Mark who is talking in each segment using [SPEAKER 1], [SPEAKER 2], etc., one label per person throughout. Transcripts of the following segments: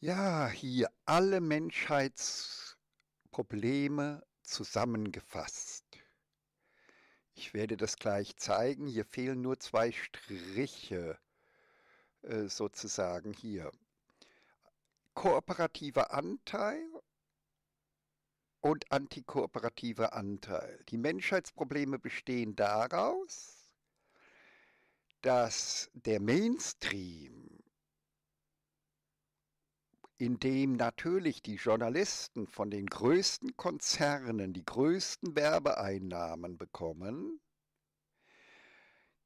[SPEAKER 1] Ja, hier alle Menschheitsprobleme zusammengefasst. Ich werde das gleich zeigen. Hier fehlen nur zwei Striche äh, sozusagen hier. Kooperativer Anteil und antikooperativer Anteil. Die Menschheitsprobleme bestehen daraus, dass der Mainstream in dem natürlich die Journalisten von den größten Konzernen die größten Werbeeinnahmen bekommen,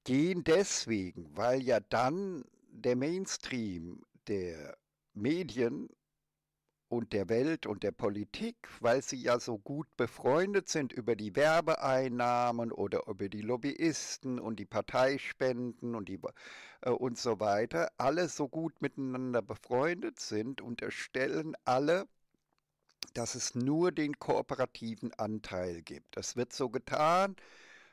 [SPEAKER 1] gehen deswegen, weil ja dann der Mainstream der Medien und der Welt und der Politik, weil sie ja so gut befreundet sind über die Werbeeinnahmen oder über die Lobbyisten und die Parteispenden und, die, äh, und so weiter, alle so gut miteinander befreundet sind, unterstellen alle, dass es nur den kooperativen Anteil gibt. Das wird so getan,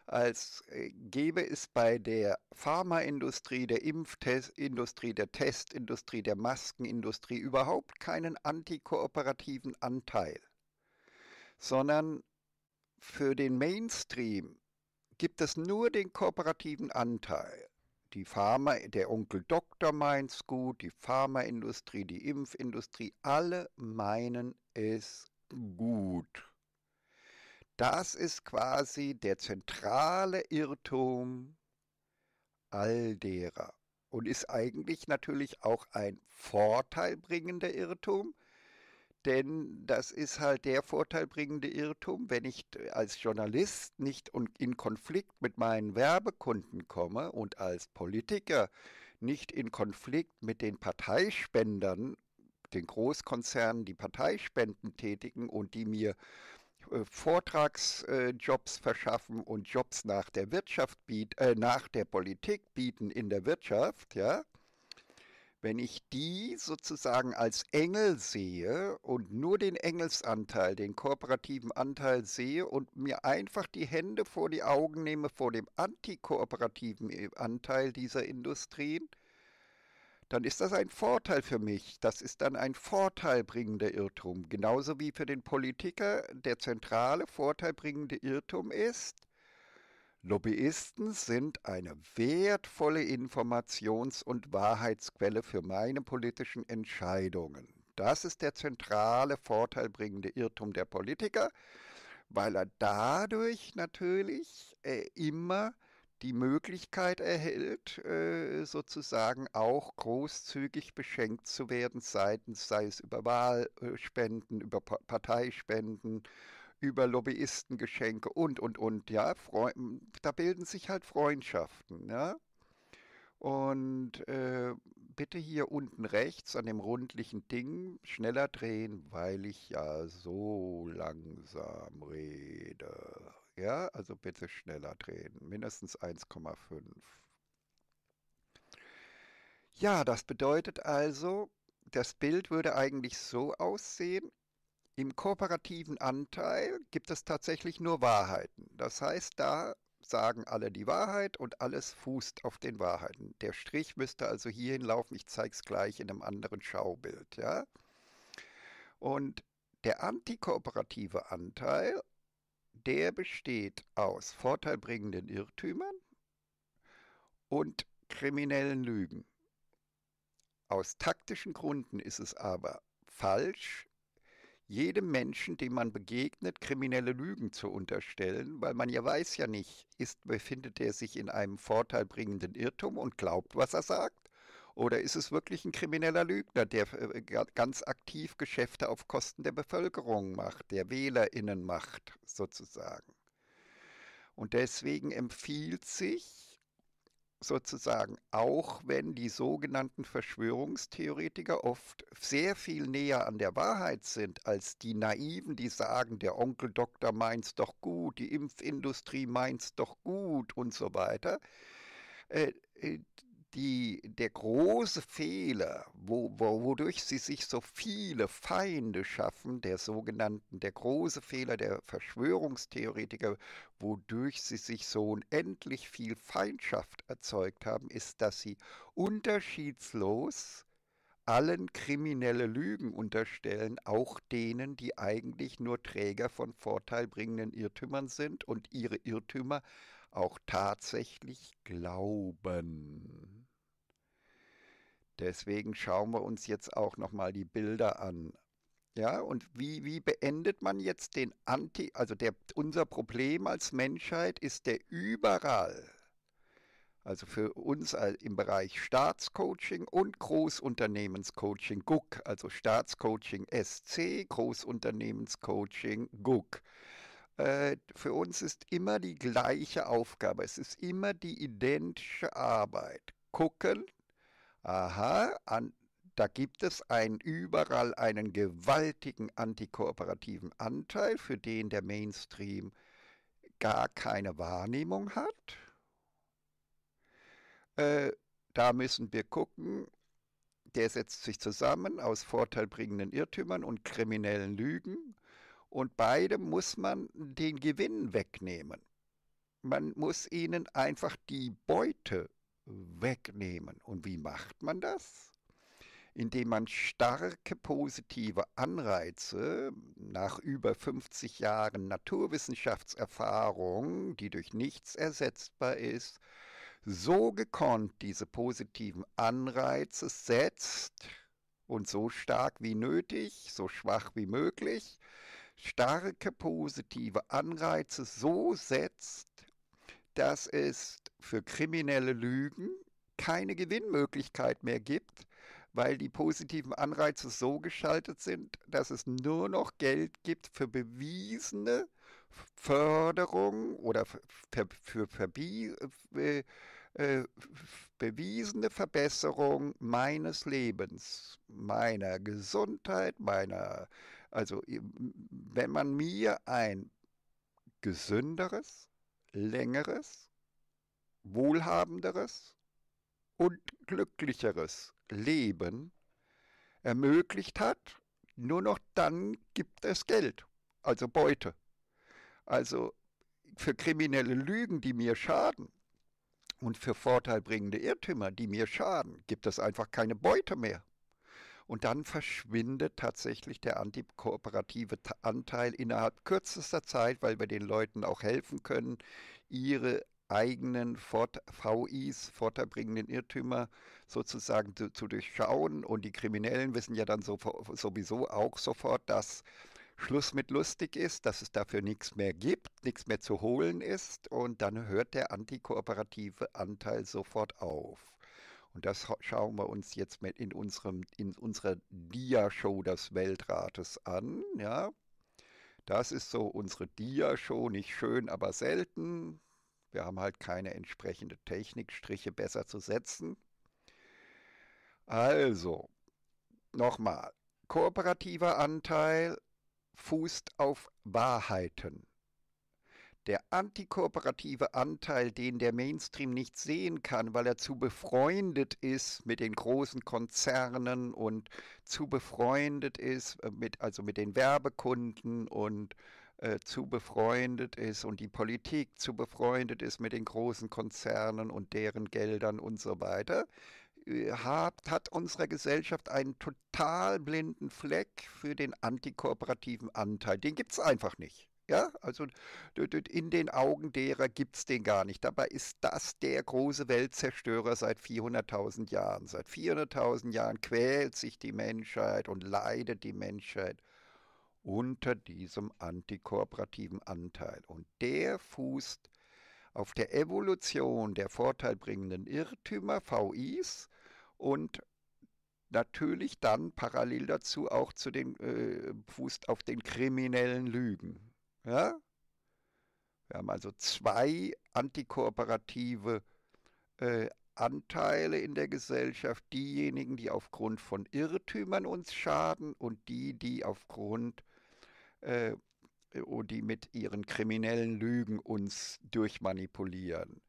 [SPEAKER 1] als äh, gäbe es bei der Pharmaindustrie, der Impfindustrie, der Testindustrie, der Maskenindustrie überhaupt keinen antikooperativen Anteil, sondern für den Mainstream gibt es nur den kooperativen Anteil. Die Pharma, der Onkel Doktor meint es gut, die Pharmaindustrie, die Impfindustrie, alle meinen es gut. Das ist quasi der zentrale Irrtum all derer und ist eigentlich natürlich auch ein vorteilbringender Irrtum, denn das ist halt der vorteilbringende Irrtum, wenn ich als Journalist nicht in Konflikt mit meinen Werbekunden komme und als Politiker nicht in Konflikt mit den Parteispendern, den Großkonzernen, die Parteispenden tätigen und die mir äh, Vortragsjobs äh, verschaffen und Jobs nach der Wirtschaft biet, äh, nach der Politik bieten in der Wirtschaft, ja, wenn ich die sozusagen als Engel sehe und nur den Engelsanteil, den kooperativen Anteil sehe und mir einfach die Hände vor die Augen nehme vor dem antikooperativen äh, Anteil dieser Industrien, dann ist das ein Vorteil für mich. Das ist dann ein vorteilbringender Irrtum. Genauso wie für den Politiker der zentrale vorteilbringende Irrtum ist, Lobbyisten sind eine wertvolle Informations- und Wahrheitsquelle für meine politischen Entscheidungen. Das ist der zentrale vorteilbringende Irrtum der Politiker, weil er dadurch natürlich äh, immer die Möglichkeit erhält, äh, sozusagen auch großzügig beschenkt zu werden seitens, sei es über Wahlspenden, äh, über Parteispenden, über Lobbyistengeschenke und, und, und. Ja, da bilden sich halt Freundschaften. Ja? Ne? Und äh, bitte hier unten rechts an dem rundlichen Ding schneller drehen, weil ich ja so langsam rede. Ja, also bitte schneller drehen, mindestens 1,5. Ja, das bedeutet also, das Bild würde eigentlich so aussehen, im kooperativen Anteil gibt es tatsächlich nur Wahrheiten. Das heißt, da sagen alle die Wahrheit und alles fußt auf den Wahrheiten. Der Strich müsste also hierhin laufen, ich zeige es gleich in einem anderen Schaubild. Ja? Und der antikooperative Anteil der besteht aus vorteilbringenden Irrtümern und kriminellen Lügen. Aus taktischen Gründen ist es aber falsch, jedem Menschen, dem man begegnet, kriminelle Lügen zu unterstellen, weil man ja weiß ja nicht, ist, befindet er sich in einem vorteilbringenden Irrtum und glaubt, was er sagt, oder ist es wirklich ein krimineller Lügner, der äh, ganz aktiv Geschäfte auf Kosten der Bevölkerung macht, der WählerInnen macht, sozusagen? Und deswegen empfiehlt sich sozusagen, auch wenn die sogenannten Verschwörungstheoretiker oft sehr viel näher an der Wahrheit sind als die Naiven, die sagen, der Onkel Doktor meint's doch gut, die Impfindustrie meint's doch gut und so weiter, äh, äh die, der große Fehler, wo, wo, wodurch sie sich so viele Feinde schaffen, der sogenannten, der große Fehler der Verschwörungstheoretiker, wodurch sie sich so unendlich viel Feindschaft erzeugt haben, ist, dass sie unterschiedslos allen kriminelle Lügen unterstellen, auch denen, die eigentlich nur Träger von vorteilbringenden Irrtümern sind und ihre Irrtümer auch tatsächlich glauben. Deswegen schauen wir uns jetzt auch nochmal die Bilder an. Ja, und wie, wie beendet man jetzt den Anti, also der, unser Problem als Menschheit ist der überall, also für uns im Bereich Staatscoaching und Großunternehmenscoaching GUK, also Staatscoaching SC, Großunternehmenscoaching GUK. Äh, für uns ist immer die gleiche Aufgabe. Es ist immer die identische Arbeit. Gucken, aha, an, da gibt es ein, überall einen gewaltigen antikooperativen Anteil, für den der Mainstream gar keine Wahrnehmung hat. Äh, da müssen wir gucken, der setzt sich zusammen aus vorteilbringenden Irrtümern und kriminellen Lügen und beidem muss man den Gewinn wegnehmen. Man muss ihnen einfach die Beute wegnehmen. Und wie macht man das? Indem man starke positive Anreize nach über 50 Jahren Naturwissenschaftserfahrung, die durch nichts ersetzbar ist, so gekonnt diese positiven Anreize setzt und so stark wie nötig, so schwach wie möglich, starke positive Anreize so setzt, dass es für kriminelle Lügen keine Gewinnmöglichkeit mehr gibt, weil die positiven Anreize so gestaltet sind, dass es nur noch Geld gibt für bewiesene Förderung oder für, für, für be, äh, äh, bewiesene Verbesserung meines Lebens, meiner Gesundheit, meiner also wenn man mir ein gesünderes, längeres, wohlhabenderes und glücklicheres Leben ermöglicht hat, nur noch dann gibt es Geld, also Beute. Also für kriminelle Lügen, die mir schaden, und für vorteilbringende Irrtümer, die mir schaden, gibt es einfach keine Beute mehr. Und dann verschwindet tatsächlich der antikooperative Anteil innerhalb kürzester Zeit, weil wir den Leuten auch helfen können, ihre eigenen Fort VIs, vorterbringenden Irrtümer sozusagen zu, zu, durchschauen. Und die Kriminellen wissen ja dann so, sowieso auch sofort, dass Schluss mit lustig ist, dass es dafür nichts mehr gibt, nichts mehr zu holen ist und dann hört der antikooperative Anteil sofort auf. Und das schauen wir uns jetzt mit in, unserem, in unserer Dia-Show des Weltrates an. Ja. Das ist so unsere Dia-Show, nicht schön, aber selten. Wir haben halt keine entsprechende Technik, Striche besser zu setzen. Also, nochmal, kooperativer Anteil fußt auf Wahrheiten der antikooperative Anteil, den der Mainstream nicht sehen kann, weil er zu befreundet ist mit den großen Konzernen und zu befreundet ist äh, mit also mit den Werbekunden und äh, zu befreundet ist und die Politik zu befreundet ist mit den großen Konzernen und deren Geldern und so weiter, äh, hat, hat unsere Gesellschaft einen total blinden Fleck für den antikooperativen Anteil. Den gibt es einfach nicht. Ja, also in den Augen derer gibt es den gar nicht. Dabei ist das der große Weltzerstörer seit 400.000 Jahren. Seit 400.000 Jahren quält sich die Menschheit und leidet die Menschheit unter diesem antikooperativen Anteil. Und der fußt auf der Evolution der vorteilbringenden Irrtümer, VIs, und natürlich dann parallel dazu auch zu den, äh, fußt auf den kriminellen Lügen. Ja? Wir haben also zwei antikooperative äh, Anteile in der Gesellschaft, diejenigen, die aufgrund von Irrtümern uns schaden und die, die aufgrund äh, die mit ihren kriminellen Lügen uns durchmanipulieren.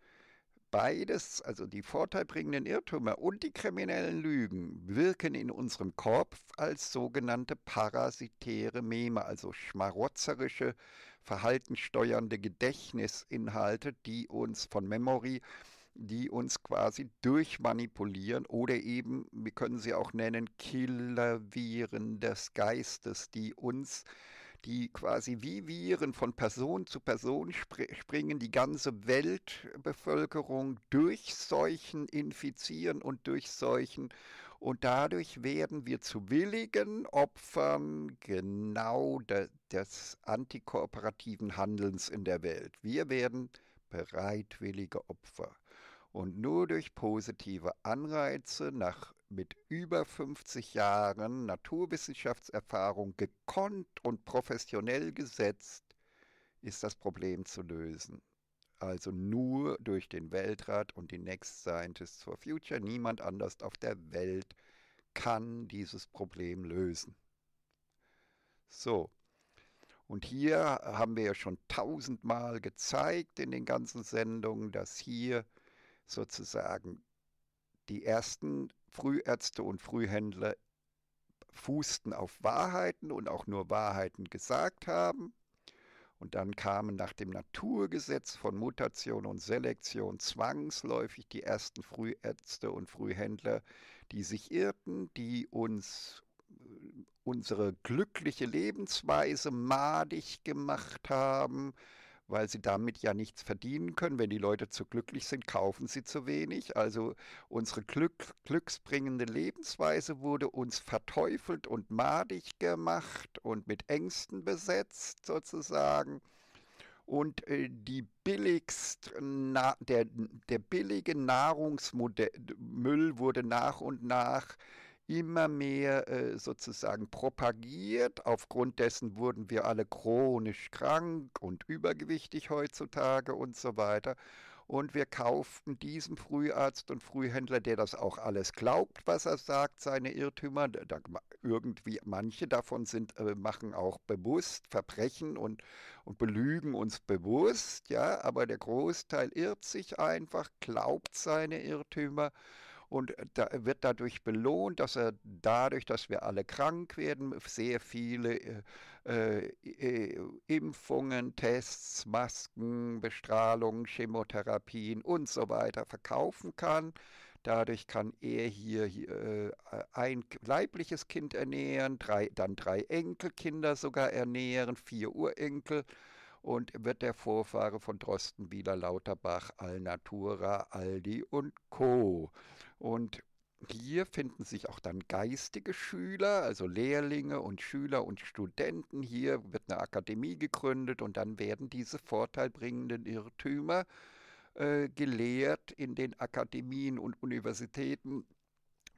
[SPEAKER 1] Beides, also die vorteilbringenden Irrtümer und die kriminellen Lügen, wirken in unserem Kopf als sogenannte parasitäre Meme, also schmarotzerische, verhaltenssteuernde Gedächtnisinhalte, die uns von Memory die uns quasi durchmanipulieren oder eben, wir können sie auch nennen, Killerviren des Geistes, die uns die quasi wie Viren von Person zu Person spr springen, die ganze Weltbevölkerung durchseuchen, infizieren und durchseuchen. Und dadurch werden wir zu willigen Opfern genau de des antikooperativen Handelns in der Welt. Wir werden bereitwillige Opfer. Und nur durch positive Anreize nach mit über 50 Jahren Naturwissenschaftserfahrung gekonnt und professionell gesetzt, ist das Problem zu lösen. Also nur durch den Weltrat und die Next Scientists for Future. Niemand anders auf der Welt kann dieses Problem lösen. So. Und hier haben wir ja schon tausendmal gezeigt in den ganzen Sendungen, dass hier sozusagen die ersten Frühärzte und Frühhändler fußten auf Wahrheiten und auch nur Wahrheiten gesagt haben. Und dann kamen nach dem Naturgesetz von Mutation und Selektion zwangsläufig die ersten Frühärzte und Frühhändler, die sich irrten, die uns äh, unsere glückliche Lebensweise madig gemacht haben, weil sie damit ja nichts verdienen können. Wenn die Leute zu glücklich sind, kaufen sie zu wenig. Also unsere Glück, glücksbringende Lebensweise wurde uns verteufelt und madig gemacht und mit Ängsten besetzt sozusagen. Und äh, die billigst, der, der billige Nahrungsmüll wurde nach und nach äh, immer mehr äh, sozusagen propagiert. Aufgrund dessen wurden wir alle chronisch krank und übergewichtig heutzutage und so weiter. Und wir kauften diesem Früharzt und Frühhändler, der das auch alles glaubt, was er sagt, seine Irrtümer. Da, irgendwie manche davon sind, äh, machen auch bewusst Verbrechen und, und belügen uns bewusst, ja, aber der Großteil irrt sich einfach, glaubt seine Irrtümer und äh, da äh, wird dadurch belohnt, dass er dadurch, dass wir alle krank werden, sehr viele äh, äh, äh, Impfungen, Tests, Masken, Bestrahlung, Chemotherapien und so weiter verkaufen kann. Dadurch kann er hier, hier ein leibliches Kind ernähren, drei, dann drei Enkelkinder sogar ernähren, vier Urenkel und wird der Vorfahre von Drosten, Wieler, Lauterbach, Alnatura, Aldi und Co. Und hier finden sich auch dann geistige Schüler, also Lehrlinge und Schüler und Studenten. Hier wird eine Akademie gegründet und dann werden diese vorteilbringenden Irrtümer äh, gelehrt in den Akademien und Universitäten.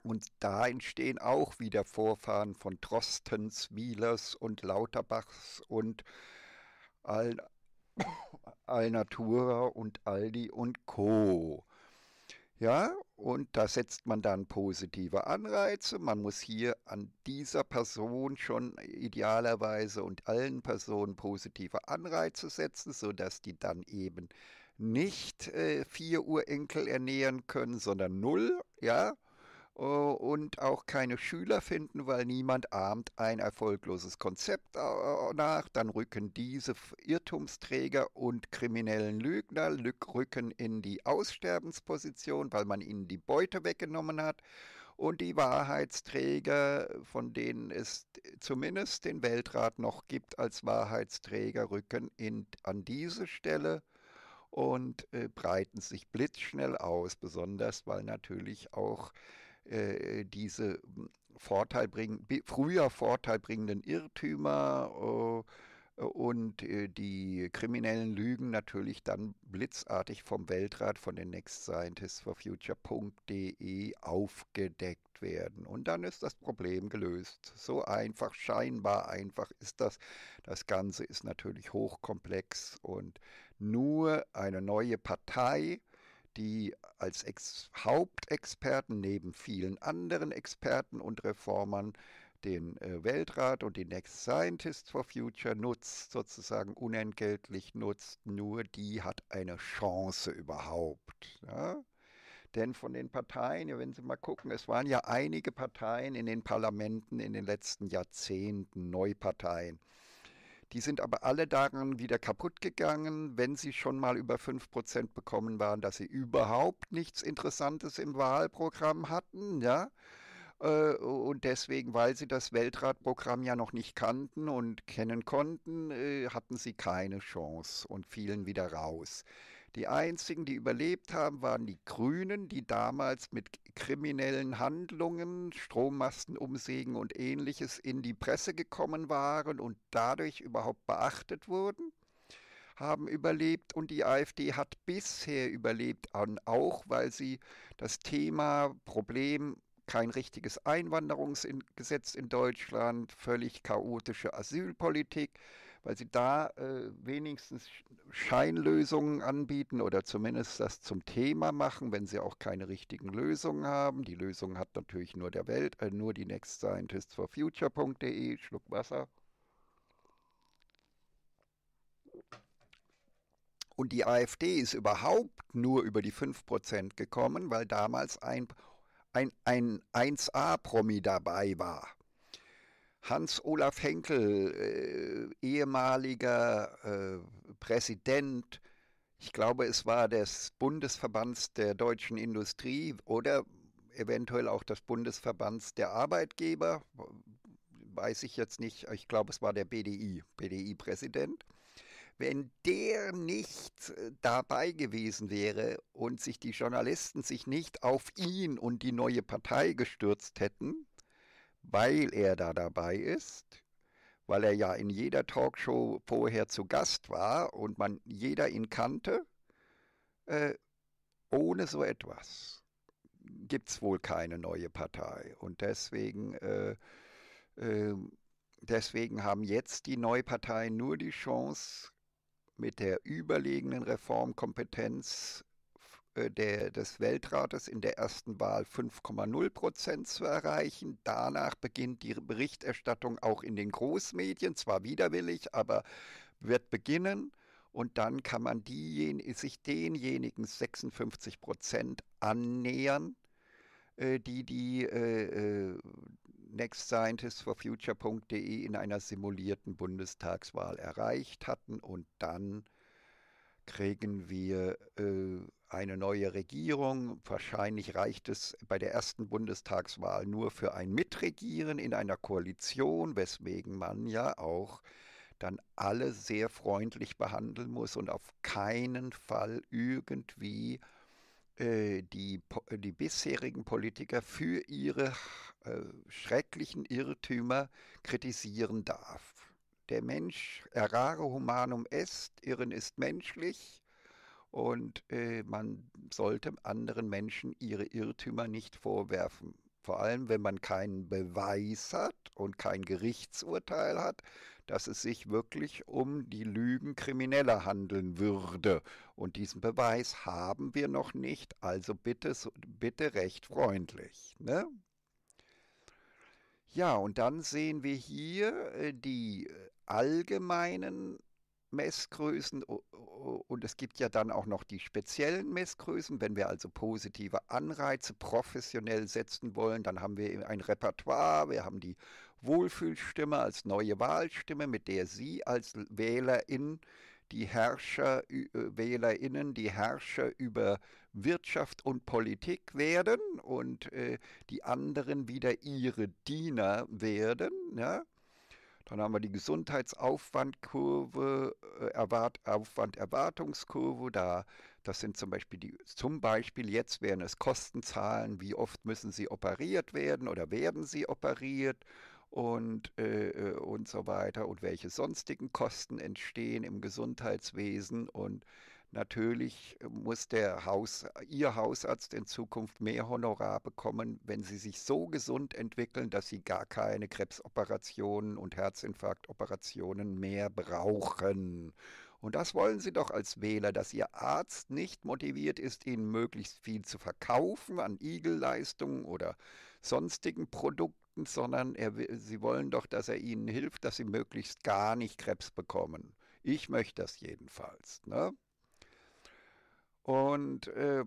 [SPEAKER 1] Und da entstehen auch wieder Vorfahren von Drostens, Wielers und Lauterbachs und Al Alnatura und Aldi und Co. Ja, und da setzt man dann positive Anreize. Man muss hier an dieser Person schon idealerweise und allen Personen positive Anreize setzen, sodass die dann eben nicht äh, vier Urenkel ernähren können, sondern null, ja. Äh, und auch keine Schüler finden, weil niemand ahmt ein erfolgloses Konzept äh, äh, nach. Dann rücken diese Irrtumsträger und kriminellen Lügner rücken in die Aussterbensposition, weil man ihnen die Beute weggenommen hat. Und die Wahrheitsträger, von denen es zumindest den Weltrat noch gibt als Wahrheitsträger, rücken in, an diese Stelle und äh, breiten sich blitzschnell aus, besonders weil natürlich auch äh, äh, diese hm, vorteilbring früher vorteilbringenden Irrtümer äh, und äh, die kriminellen Lügen natürlich dann blitzartig vom Weltrat, von den Next Scientists for Future.de aufgedeckt werden. Und dann ist das Problem gelöst. So einfach, scheinbar einfach ist das. Das Ganze ist natürlich hochkomplex und nur eine neue Partei, die als Ex Hauptexperten neben vielen anderen Experten und Reformern den äh, Weltrat und die Next Scientists for Future nutzt, sozusagen unentgeltlich nutzt, nur die hat eine Chance überhaupt. Ja? Denn von den Parteien, wenn Sie mal gucken, es waren ja einige Parteien in den Parlamenten in den letzten Jahrzehnten, Neuparteien. Die sind aber alle daran wieder kaputt gegangen, wenn sie schon mal über 5% bekommen waren, dass sie überhaupt nichts Interessantes im Wahlprogramm hatten, ja. Äh, und deswegen, weil sie das Weltratprogramm ja noch nicht kannten und kennen konnten, äh, hatten sie keine Chance und fielen wieder raus. Die einzigen, die überlebt haben, waren die Grünen, die damals mit kriminellen Handlungen, Strommasten umsägen und ähnliches in die Presse gekommen waren und dadurch überhaupt beachtet wurden haben überlebt und die AfD hat bisher überlebt, auch weil sie das Thema Problem kein richtiges Einwanderungsgesetz in Deutschland, völlig chaotische Asylpolitik, weil sie da äh, wenigstens Scheinlösungen anbieten oder zumindest das zum Thema machen, wenn sie auch keine richtigen Lösungen haben. Die Lösung hat natürlich nur der Welt, äh, nur die Next Scientists Schluck Wasser. Und die AfD ist überhaupt nur über die 5% gekommen, weil damals ein, ein, ein 1a-Promi dabei war. Hans-Olaf Henkel, äh, ehemaliger äh, Präsident, ich glaube, es war des Bundesverbands der deutschen Industrie oder eventuell auch des Bundesverbands der Arbeitgeber, weiß ich jetzt nicht, ich glaube, es war der BDI, BDI-Präsident. Wenn der nicht äh, dabei gewesen wäre und sich die Journalisten sich nicht auf ihn und die neue Partei gestürzt hätten, weil er da dabei ist, weil er ja in jeder Talkshow vorher zu Gast war und man jeder ihn kannte, äh, ohne so etwas gibt es wohl keine neue Partei. Und deswegen, äh, äh, deswegen haben jetzt die Neuparteien nur die Chance, mit der überlegenen Reformkompetenz äh, der, des Weltrates in der ersten Wahl 5,0 Prozent zu erreichen. Danach beginnt die Berichterstattung auch in den Großmedien, zwar widerwillig, aber wird beginnen. Und dann kann man sich denjenigen 56 Prozent annähern, äh, die die äh, äh nextscientistsforfuture.de in einer simulierten Bundestagswahl erreicht hatten. Und dann kriegen wir eine neue Regierung. Wahrscheinlich reicht es bei der ersten Bundestagswahl nur für ein Mitregieren in einer Koalition, weswegen man ja auch dann alle sehr freundlich behandeln muss und auf keinen Fall irgendwie äh, die, die bisherigen Politiker für ihre äh, schrecklichen Irrtümer kritisieren darf. Der Mensch errare humanum est, Irren ist menschlich und äh, man sollte anderen Menschen ihre Irrtümer nicht vorwerfen. Vor allem, wenn man keinen Beweis hat und kein Gerichtsurteil hat, dass es sich wirklich um die Lügen Krimineller handeln würde. Und diesen Beweis haben wir noch nicht, also bitte, bitte recht freundlich. Ne? Ja, und dann sehen wir hier äh, die äh, allgemeinen Messgrößen und es gibt ja dann auch noch die speziellen Messgrößen. Wenn wir also positive Anreize professionell setzen wollen, dann haben wir ein Repertoire, wir haben die Wohlfühlstimme als neue Wahlstimme, mit der Sie als Wählerin die Herrscher, äh, Wählerinnen, die Herrscher über Wirtschaft und Politik werden und äh, die anderen wieder ihre Diener werden. Ja? Dann haben wir die Gesundheitsaufwandkurve, äh, Erwart Aufwanderwartungskurve. Da, das sind zum Beispiel die, zum Beispiel jetzt wären es Kostenzahlen, wie oft müssen sie operiert werden oder werden sie operiert und, äh, äh und so weiter und welche sonstigen Kosten entstehen im Gesundheitswesen und Natürlich äh, muss der Haus, Ihr Hausarzt in Zukunft mehr Honorar bekommen, wenn Sie sich so gesund entwickeln, dass Sie gar keine Krebsoperationen und Herzinfarktoperationen mehr brauchen. Und das wollen Sie doch als Wähler, dass Ihr Arzt nicht motiviert ist, Ihnen möglichst viel zu verkaufen an Igelleistungen oder sonstigen Produkten, sondern er, Sie wollen doch, dass er Ihnen hilft, dass Sie möglichst gar nicht Krebs bekommen. Ich möchte das jedenfalls. Ne? Und äh,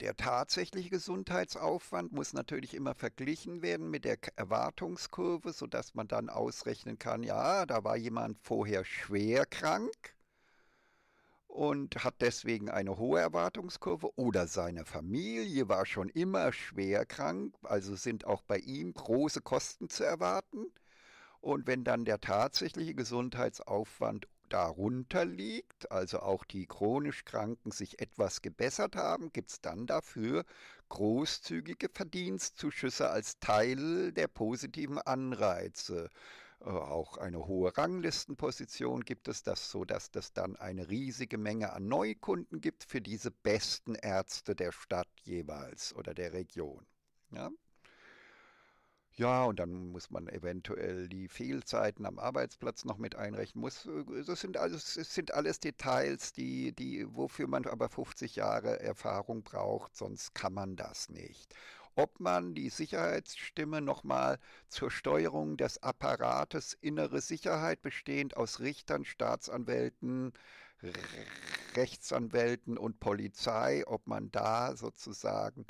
[SPEAKER 1] der tatsächliche Gesundheitsaufwand muss natürlich immer verglichen werden mit der Erwartungskurve, sodass man dann ausrechnen kann, ja, da war jemand vorher schwer krank und hat deswegen eine hohe Erwartungskurve oder seine Familie war schon immer schwer krank, also sind auch bei ihm große Kosten zu erwarten. Und wenn dann der tatsächliche Gesundheitsaufwand darunter liegt, also auch die chronisch Kranken sich etwas gebessert haben, gibt es dann dafür großzügige Verdienstzuschüsse als Teil der positiven Anreize. Äh, auch eine hohe Ranglistenposition gibt es, das, sodass das dann eine riesige Menge an Neukunden gibt für diese besten Ärzte der Stadt jeweils oder der Region. Ja? Ja, und dann muss man eventuell die Fehlzeiten am Arbeitsplatz noch mit einrechnen. Muss, äh, das sind alles, es sind alles Details, die, die, wofür man aber 50 Jahre Erfahrung braucht, sonst kann man das nicht. Ob man die Sicherheitsstimme nochmal zur Steuerung des Apparates innere Sicherheit bestehend aus Richtern, Staatsanwälten, Rechtsanwälten und Polizei, ob man da sozusagen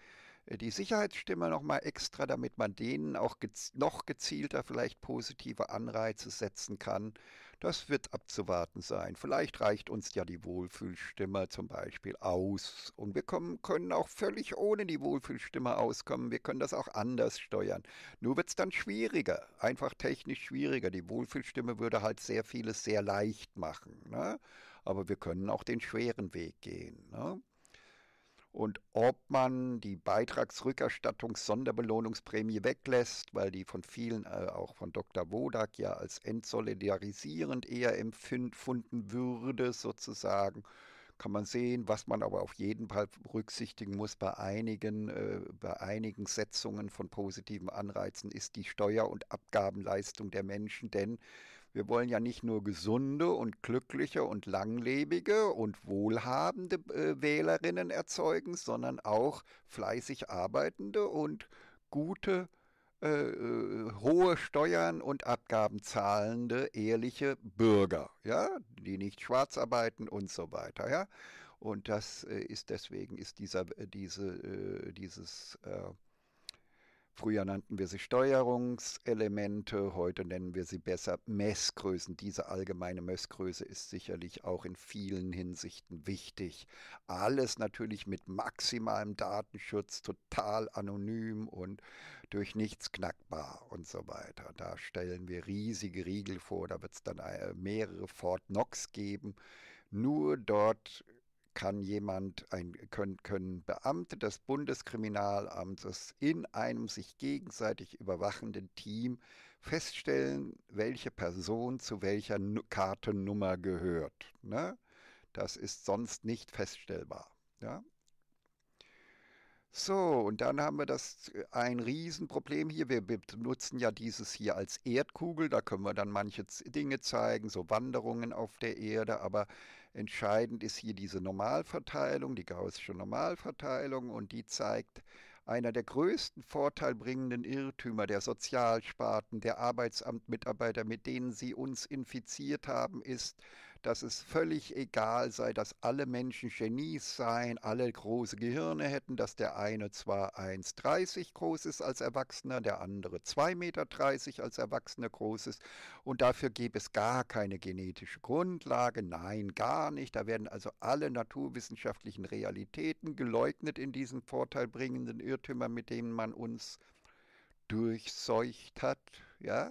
[SPEAKER 1] die Sicherheitsstimme nochmal extra, damit man denen auch gez noch gezielter vielleicht positive Anreize setzen kann. Das wird abzuwarten sein. Vielleicht reicht uns ja die Wohlfühlstimme zum Beispiel aus. Und wir kommen, können auch völlig ohne die Wohlfühlstimme auskommen. Wir können das auch anders steuern. Nur wird es dann schwieriger, einfach technisch schwieriger. Die Wohlfühlstimme würde halt sehr vieles sehr leicht machen. Ne? Aber wir können auch den schweren Weg gehen. Ne? und ob man die Beitragsrückerstattungs-Sonderbelohnungsprämie weglässt, weil die von vielen, äh, auch von Dr. Wodak, ja als entsolidarisierend eher empfunden würde, sozusagen. Kann man sehen, was man aber auf jeden Fall berücksichtigen muss bei einigen, äh, bei einigen Setzungen von positiven Anreizen, ist die Steuer- und Abgabenleistung der Menschen, denn wir wollen ja nicht nur gesunde und glückliche und langlebige und wohlhabende äh, Wählerinnen erzeugen, sondern auch fleißig arbeitende und gute, äh, äh, hohe Steuern und Abgaben zahlende, ehrliche Bürger, ja, die nicht schwarz arbeiten und so weiter, ja. Und das äh, ist deswegen ist dieser, diese, dieses Früher nannten wir sie Steuerungselemente, heute nennen wir sie besser Messgrößen. Diese allgemeine Messgröße ist sicherlich auch in vielen Hinsichten wichtig. Alles natürlich mit maximalem Datenschutz, total anonym und durch nichts knackbar und so weiter. Da stellen wir riesige Riegel vor, da wird es dann äh, mehrere Fort Knox geben. Nur dort kann jemand, ein, können, können Beamte des Bundeskriminalamtes in einem sich gegenseitig überwachenden Team feststellen, welche Person zu welcher Kartennummer gehört. Ne? Das ist sonst nicht feststellbar. Ja? So, und dann haben wir das ein Riesenproblem hier. Wir benutzen ja dieses hier als Erdkugel, da können wir dann manche Dinge zeigen, so Wanderungen auf der Erde, aber Entscheidend ist hier diese Normalverteilung, die gaussische Normalverteilung und die zeigt, einer der größten vorteilbringenden Irrtümer der Sozialsparten, der Arbeitsamtmitarbeiter, mit denen sie uns infiziert haben, ist, dass es völlig egal sei, dass alle Menschen Genies seien, alle große Gehirne hätten, dass der eine zwar 1,30 groß ist als Erwachsener, der andere 2,30 Meter als Erwachsener groß ist und dafür gäbe es gar keine genetische Grundlage. Nein, gar nicht. Da werden also alle naturwissenschaftlichen Realitäten geleugnet in diesen vorteilbringenden Irrtümern, mit denen man uns durchseucht hat, ja.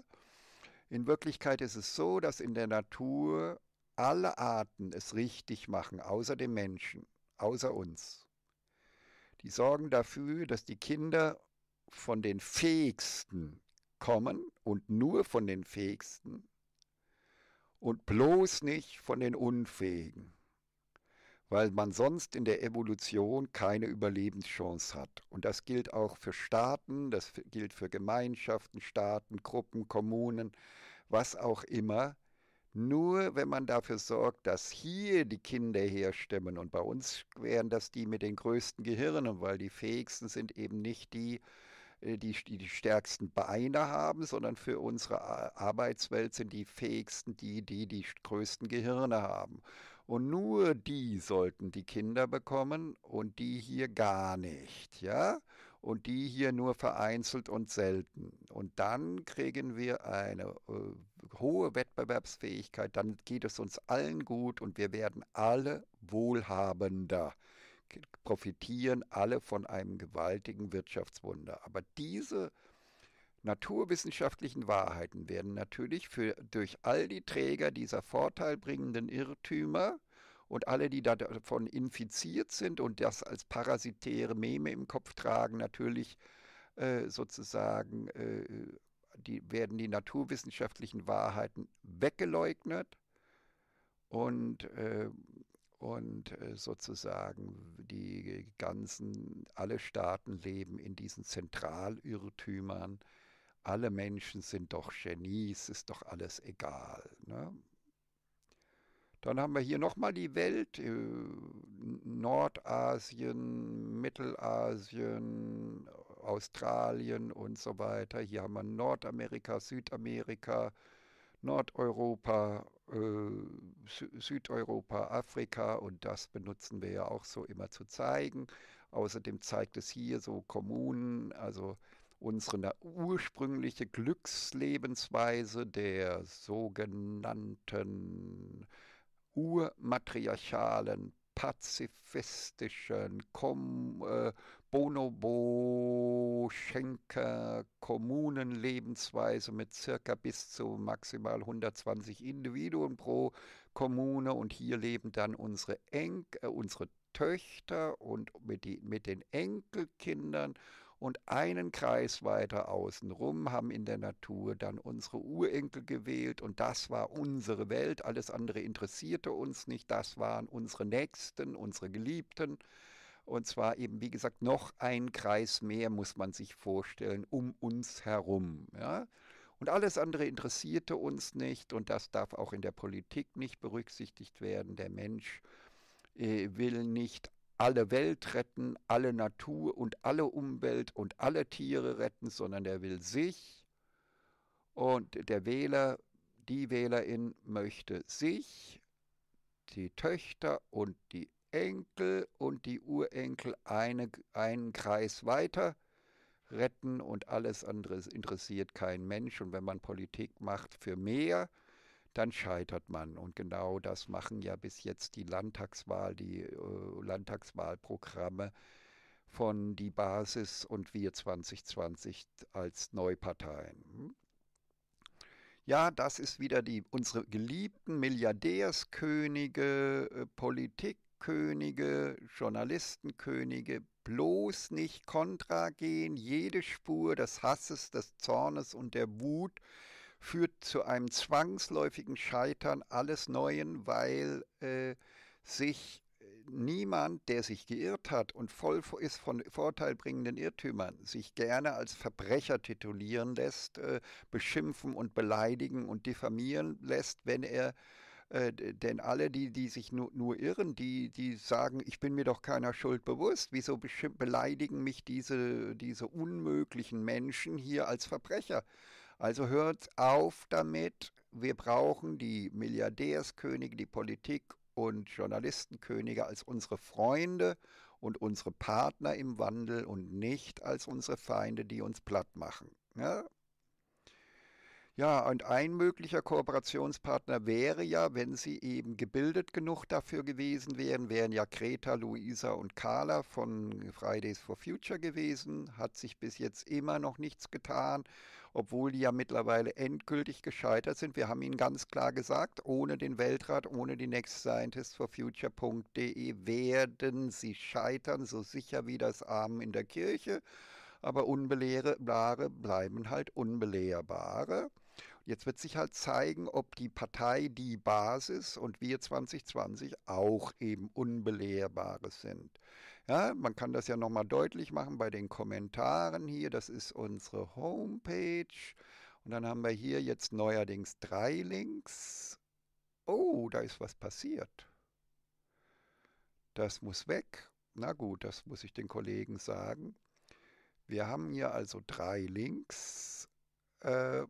[SPEAKER 1] In Wirklichkeit ist es so, dass in der Natur alle Arten es richtig machen, außer dem Menschen, außer uns. Die sorgen dafür, dass die Kinder von den Fähigsten kommen und nur von den Fähigsten und bloß nicht von den Unfähigen, weil man sonst in der Evolution keine Überlebenschance hat. Und das gilt auch für Staaten, das gilt für Gemeinschaften, Staaten, Gruppen, Kommunen, was auch immer. Nur wenn man dafür sorgt, dass hier die Kinder herstimmen, und bei uns wären das die mit den größten Gehirnen, weil die fähigsten sind eben nicht die, äh, die, die stärksten Beine haben, sondern für unsere Arbeitswelt sind die fähigsten die, die die größten Gehirne haben. Und nur die sollten die Kinder bekommen und die hier gar nicht, ja? Und die hier nur vereinzelt und selten. Und dann kriegen wir eine äh, hohe Wettbewerbsfähigkeit, dann geht es uns allen gut und wir werden alle wohlhabender profitieren alle von einem gewaltigen Wirtschaftswunder. Aber diese naturwissenschaftlichen Wahrheiten werden natürlich für, durch all die Träger dieser vorteilbringenden Irrtümer und alle, die davon infiziert sind und das als parasitäre Meme im Kopf tragen, natürlich äh, sozusagen äh, die, werden die naturwissenschaftlichen Wahrheiten weggeleugnet und, äh, und äh, sozusagen die ganzen, alle Staaten leben in diesen Zentralirrtümern. Alle Menschen sind doch Genies, ist doch alles egal. Ne? Dann haben wir hier nochmal die Welt, äh, Nordasien, Mittelasien, Australien und so weiter. Hier haben wir Nordamerika, Südamerika, Nordeuropa, äh, Südeuropa, Afrika und das benutzen wir ja auch so immer zu zeigen. Außerdem zeigt es hier so Kommunen, also unsere ursprüngliche Glückslebensweise der sogenannten urmatriarchalen, pazifistischen, kom äh, Bonobo, Schenker, Kommunenlebensweise mit circa bis zu maximal 120 Individuen pro Kommune. Und hier leben dann unsere, Enk äh, unsere Töchter und mit, die, mit, den Enkelkindern und einen Kreis weiter außenrum haben in der Natur dann unsere Urenkel gewählt und das war unsere Welt, alles andere interessierte uns nicht, das waren unsere Nächsten, unsere Geliebten und zwar eben, wie gesagt, noch ein Kreis mehr muss man sich vorstellen, um uns herum. Ja? Und alles andere interessierte uns nicht und das darf auch in der Politik nicht berücksichtigt werden. Der Mensch äh, will nicht alle Welt retten, alle Natur und alle Umwelt und alle Tiere retten, sondern er will sich. Und der Wähler, die Wählerin möchte sich, die Töchter und die Enkel und die Urenkel eine, einen Kreis weiter retten und alles andere interessiert kein Mensch. Und wenn man Politik macht für mehr, dann scheitert man. Und genau das machen ja bis jetzt die Landtagswahl, die äh, Landtagswahlprogramme von die Basis und wir 2020 als Neuparteien. Hm? Ja, das ist wieder die unsere geliebten Milliardärskönige äh, Politik, Könige, Journalistenkönige, bloß nicht kontra gehen. Jede Spur des Hasses, des Zornes und der Wut führt zu einem zwangsläufigen Scheitern alles Neuen, weil äh, sich äh, niemand, der sich geirrt hat und voll ist von vorteilbringenden Irrtümern, sich gerne als Verbrecher titulieren lässt, äh, beschimpfen und beleidigen und diffamieren lässt, wenn er äh, denn alle, die, die sich nur, nur irren, die, die sagen, ich bin mir doch keiner Schuld bewusst. Wieso beleidigen mich diese, diese unmöglichen Menschen hier als Verbrecher? Also hört auf damit. Wir brauchen die Milliardärskönige, die Politik und Journalistenkönige als unsere Freunde und unsere Partner im Wandel und nicht als unsere Feinde, die uns platt machen. Ja? Ne? Ja, und ein möglicher Kooperationspartner wäre ja, wenn sie eben gebildet genug dafür gewesen wären, wären ja Greta, Luisa und Carla von Fridays for Future gewesen, hat sich bis jetzt immer noch nichts getan, obwohl die ja mittlerweile endgültig gescheitert sind. Wir haben ihnen ganz klar gesagt, ohne den Weltrat, ohne die Next Scientist for Future.de werden sie scheitern, so sicher wie das Armen in der Kirche aber Unbelehrbare bleiben halt Unbelehrbare. Jetzt wird sich halt zeigen, ob die Partei die Basis und wir 2020 auch eben unbelehrbare sind. Ja, man kann das ja nochmal deutlich machen bei den Kommentaren hier. Das ist unsere Homepage. Und dann haben wir hier jetzt neuerdings drei Links. Oh, da ist was passiert. Das muss weg. Na gut, das muss ich den Kollegen sagen. Wir haben hier also drei Links. Äh,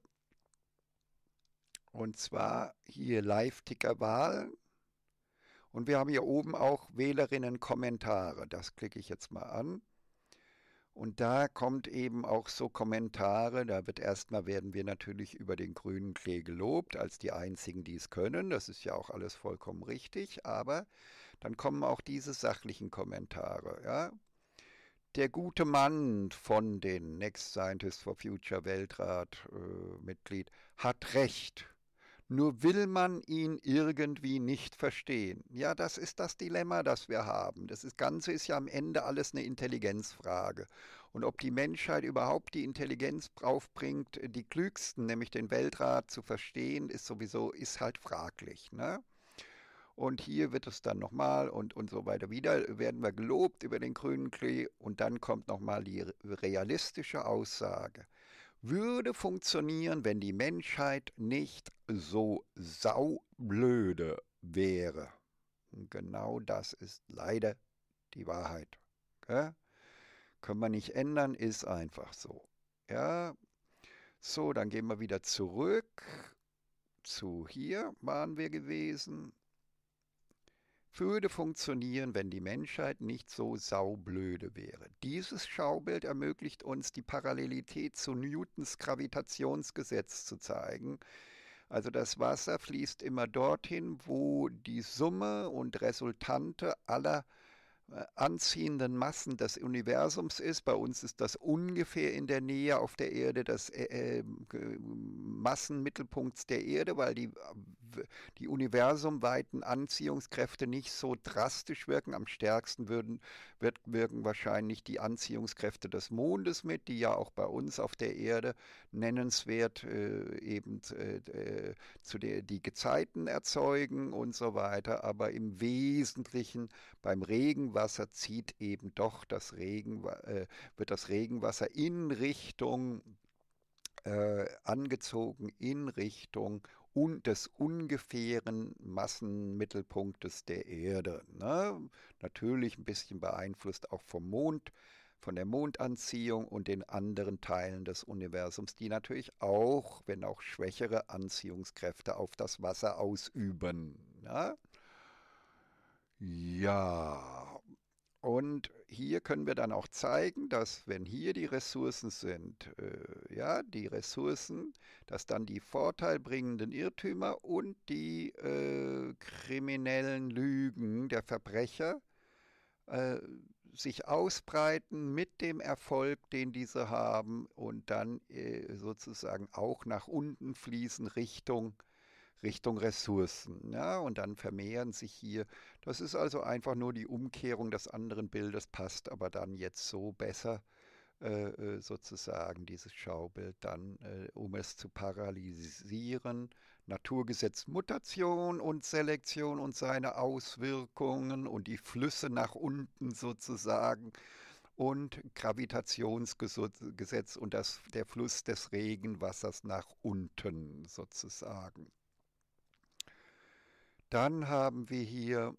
[SPEAKER 1] und zwar hier Live-Ticker Wahlen. Und wir haben hier oben auch Wählerinnen-Kommentare. Das klicke ich jetzt mal an. Und da kommt eben auch so Kommentare. Da wird erstmal werden wir natürlich über den grünen Klee gelobt, als die einzigen, die es können. Das ist ja auch alles vollkommen richtig. Aber dann kommen auch diese sachlichen Kommentare. Ja? Der gute Mann von den Next Scientists for Future Weltrat äh, Mitglied hat recht nur will man ihn irgendwie nicht verstehen. Ja, das ist das Dilemma, das wir haben. Das Ganze ist ja am Ende alles eine Intelligenzfrage. Und ob die Menschheit überhaupt die Intelligenz aufbringt, die Klügsten, nämlich den Weltrat, zu verstehen, ist sowieso, ist halt fraglich. Ne? Und hier wird es dann nochmal und, und so weiter. Wieder werden wir gelobt über den grünen Klee und dann kommt nochmal die realistische Aussage würde funktionieren, wenn die Menschheit nicht so saublöde wäre. Und genau das ist leider die Wahrheit. Okay? Können wir nicht ändern, ist einfach so. Ja, so, dann gehen wir wieder zurück. Zu hier waren wir gewesen würde funktionieren, wenn die Menschheit nicht so saublöde wäre. Dieses Schaubild ermöglicht uns, die Parallelität zu Newtons Gravitationsgesetz zu zeigen. Also das Wasser fließt immer dorthin, wo die Summe und Resultante aller äh, anziehenden Massen des Universums ist. Bei uns ist das ungefähr in der Nähe auf der Erde des äh, äh Massenmittelpunkts der Erde, weil die äh, die universumweiten Anziehungskräfte nicht so drastisch wirken. Am stärksten würden, wird, wirken wahrscheinlich die Anziehungskräfte des Mondes mit, die ja auch bei uns auf der Erde nennenswert äh, eben äh, äh zu der, die Gezeiten erzeugen und so weiter. Aber im Wesentlichen beim Regenwasser zieht eben doch das Regen, äh, wird das Regenwasser in Richtung äh, angezogen in Richtung un des ungefähren Massenmittelpunktes der Erde. Ne? Natürlich ein bisschen beeinflusst auch vom Mond, von der Mondanziehung und den anderen Teilen des Universums, die natürlich auch, wenn auch schwächere Anziehungskräfte auf das Wasser ausüben. Ne? Ja, und hier können wir dann auch zeigen, dass wenn hier die Ressourcen sind, äh, ja, die Ressourcen, dass dann die vorteilbringenden Irrtümer und die äh, kriminellen Lügen der Verbrecher äh, sich ausbreiten mit dem Erfolg, den diese haben und dann äh, sozusagen auch nach unten fließen Richtung Richtung Ressourcen. Ja, und dann vermehren sich hier. Das ist also einfach nur die Umkehrung des anderen Bildes, passt aber dann jetzt so besser äh, äh, sozusagen dieses Schaubild dann, äh, um es zu paralysieren. Naturgesetz Mutation und Selektion und seine Auswirkungen und die Flüsse nach unten sozusagen und Gravitationsgesetz und das, der Fluss des Regenwassers nach unten sozusagen. Dann haben wir hier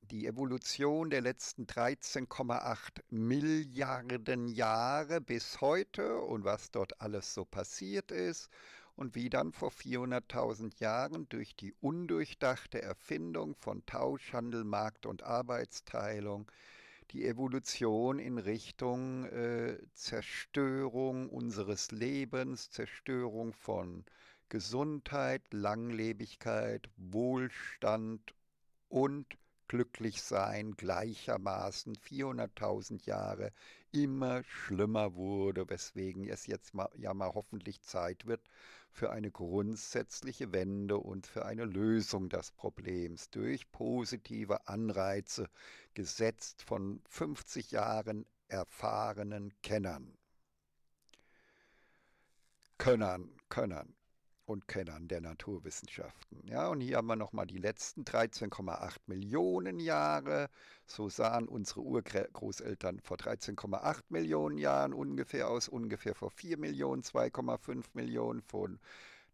[SPEAKER 1] die Evolution der letzten 13,8 Milliarden Jahre bis heute und was dort alles so passiert ist und wie dann vor 400.000 Jahren durch die undurchdachte Erfindung von Tauschhandel, Markt und Arbeitsteilung die Evolution in Richtung äh, Zerstörung unseres Lebens, Zerstörung von äh, Gesundheit, Langlebigkeit, Wohlstand und Glücklichsein gleichermaßen 400.000 Jahre immer schlimmer wurde, weswegen es jetzt mal, ja mal hoffentlich Zeit wird für eine grundsätzliche Wende und für eine Lösung des Problems durch positive Anreize, gesetzt von 50 Jahren erfahrenen Kennern. Könnern, Könnern und Kennern der Naturwissenschaften. Ja, und hier haben wir nochmal die letzten 13,8 Millionen Jahre. So sahen unsere Urgroßeltern vor 13,8 Millionen Jahren ungefähr aus, ungefähr vor 4 Millionen, 2,5 Millionen, von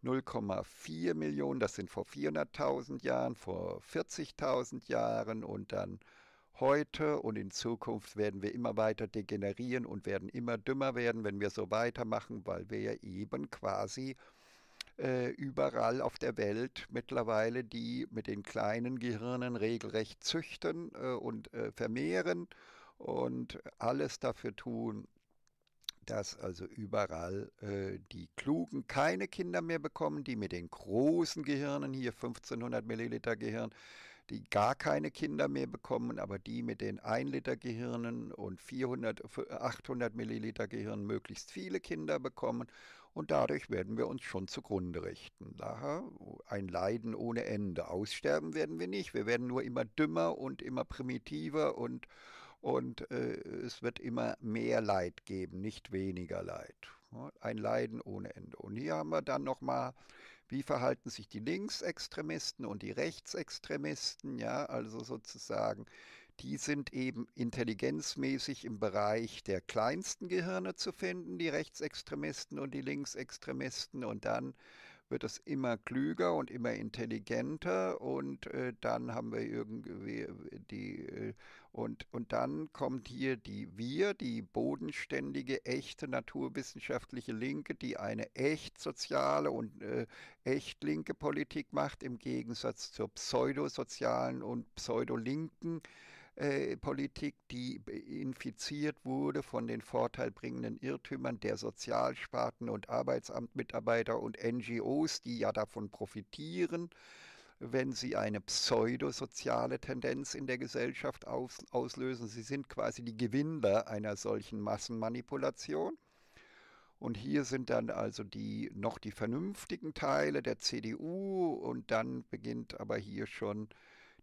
[SPEAKER 1] 0,4 Millionen, das sind vor 400.000 Jahren, vor 40.000 Jahren und dann heute und in Zukunft werden wir immer weiter degenerieren und werden immer dümmer werden, wenn wir so weitermachen, weil wir ja eben quasi äh, überall auf der Welt mittlerweile, die mit den kleinen Gehirnen regelrecht züchten äh, und äh, vermehren und alles dafür tun, dass also überall äh, die Klugen keine Kinder mehr bekommen, die mit den großen Gehirnen, hier 1500 Milliliter Gehirn, die gar keine Kinder mehr bekommen, aber die mit den 1 Liter Gehirnen und 400, 800 Milliliter Gehirn möglichst viele Kinder bekommen und dadurch werden wir uns schon zugrunde richten. Daher ein Leiden ohne Ende. Aussterben werden wir nicht. Wir werden nur immer dümmer und immer primitiver und, und äh, es wird immer mehr Leid geben, nicht weniger Leid. Ein Leiden ohne Ende. Und hier haben wir dann nochmal, wie verhalten sich die Linksextremisten und die Rechtsextremisten, ja, also sozusagen die sind eben intelligenzmäßig im Bereich der kleinsten Gehirne zu finden, die Rechtsextremisten und die Linksextremisten. Und dann wird es immer klüger und immer intelligenter. Und äh, dann haben wir irgendwie die. Äh, und, und dann kommt hier die Wir, die bodenständige, echte naturwissenschaftliche Linke, die eine echt soziale und äh, echt linke Politik macht, im Gegensatz zur pseudosozialen und pseudolinken. linken äh, Politik, die infiziert wurde von den vorteilbringenden Irrtümern der Sozialsparten und Arbeitsamtmitarbeiter und NGOs, die ja davon profitieren wenn sie eine pseudosoziale Tendenz in der Gesellschaft aus, auslösen. Sie sind quasi die Gewinner einer solchen Massenmanipulation. Und hier sind dann also die noch die vernünftigen Teile der CDU und dann beginnt aber hier schon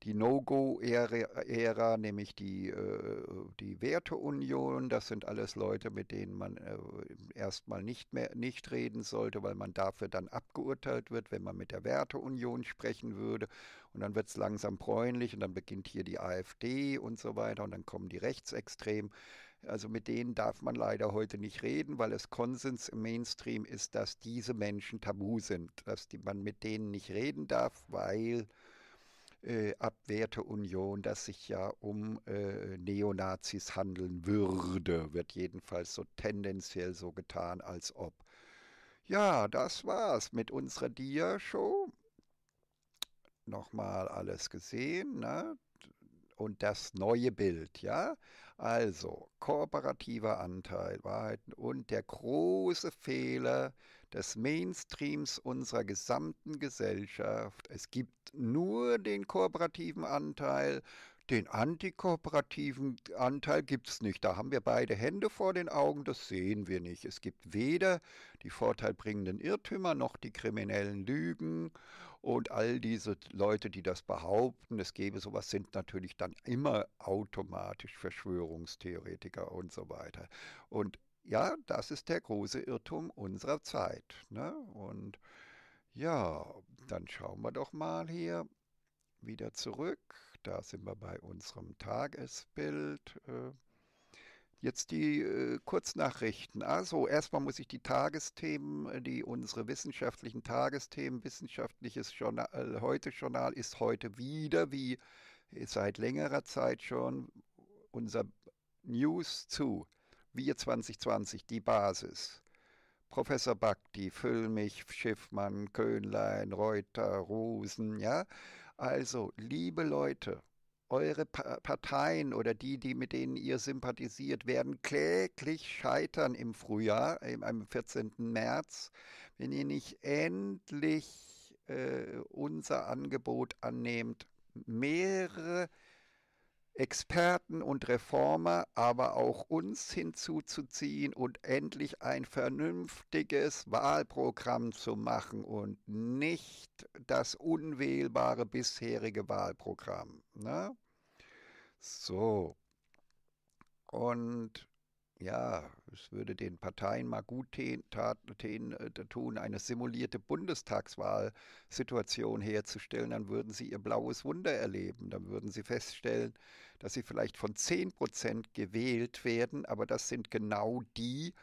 [SPEAKER 1] die No-Go-Ära, nämlich die, äh, die Werteunion. Das sind alles Leute, mit denen man äh, erstmal nicht mehr nicht reden sollte, weil man dafür dann abgeurteilt wird, wenn man mit der Werteunion sprechen würde. Und dann wird es langsam bräunlich und dann beginnt hier die AfD und so weiter und dann kommen die Rechtsextremen. Also mit denen darf man leider heute nicht reden, weil es Konsens im Mainstream ist, dass diese Menschen tabu sind, dass die, man mit denen nicht reden darf, weil äh, Abwerteunion, dass sich ja um äh, Neonazis handeln würde, wird jedenfalls so tendenziell so getan, als ob. Ja, das war's mit unserer Dia-Show. Nochmal alles gesehen, ne? und das neue Bild, ja? Also, kooperativer Anteil, Wahrheiten und der große Fehler des Mainstreams unserer gesamten Gesellschaft. Es gibt nur den kooperativen Anteil, den antikooperativen Anteil gibt es nicht. Da haben wir beide Hände vor den Augen, das sehen wir nicht. Es gibt weder die vorteilbringenden Irrtümer noch die kriminellen Lügen und all diese Leute, die das behaupten, es gäbe sowas, sind natürlich dann immer automatisch Verschwörungstheoretiker und so weiter. Und ja, das ist der große Irrtum unserer Zeit. Ne? Und ja, dann schauen wir doch mal hier wieder zurück. Da sind wir bei unserem Tagesbild. Äh. Jetzt die äh, Kurznachrichten. Also erstmal muss ich die Tagesthemen, äh, die unsere wissenschaftlichen Tagesthemen, wissenschaftliches Journal, Heute-Journal ist heute wieder, wie seit längerer Zeit schon, unser News zu. Wir 2020, die Basis. Professor Bakti, Füllmich, Schiffmann, Köhnlein, Reuter, Rosen, ja? Also, liebe Leute, eure pa Parteien oder die, die mit denen ihr sympathisiert, werden kläglich scheitern im Frühjahr, im, am 14. März, wenn ihr nicht endlich äh, unser Angebot annehmt, mehrere Experten und Reformer, aber auch uns hinzuzuziehen und endlich ein vernünftiges Wahlprogramm zu machen und nicht das unwählbare bisherige Wahlprogramm. Ne? So. Und ja, es würde den Parteien mal gut äh, tun, eine simulierte Bundestagswahlsituation herzustellen, dann würden sie ihr blaues Wunder erleben. Dann würden sie feststellen, dass sie vielleicht von 10 Prozent gewählt werden, aber das sind genau die,